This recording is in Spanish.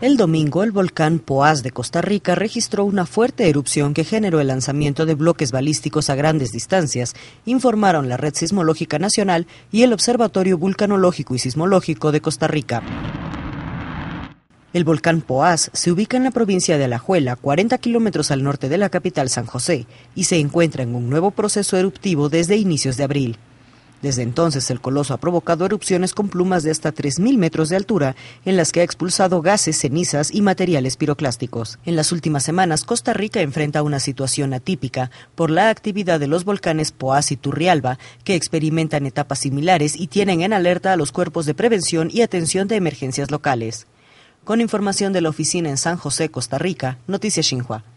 El domingo, el volcán Poás de Costa Rica registró una fuerte erupción que generó el lanzamiento de bloques balísticos a grandes distancias, informaron la Red Sismológica Nacional y el Observatorio Vulcanológico y Sismológico de Costa Rica. El volcán Poás se ubica en la provincia de Alajuela, 40 kilómetros al norte de la capital San José, y se encuentra en un nuevo proceso eruptivo desde inicios de abril. Desde entonces, el coloso ha provocado erupciones con plumas de hasta 3.000 metros de altura, en las que ha expulsado gases, cenizas y materiales piroclásticos. En las últimas semanas, Costa Rica enfrenta una situación atípica por la actividad de los volcanes Poás y Turrialba, que experimentan etapas similares y tienen en alerta a los cuerpos de prevención y atención de emergencias locales. Con información de la oficina en San José, Costa Rica, Noticias Xinhua.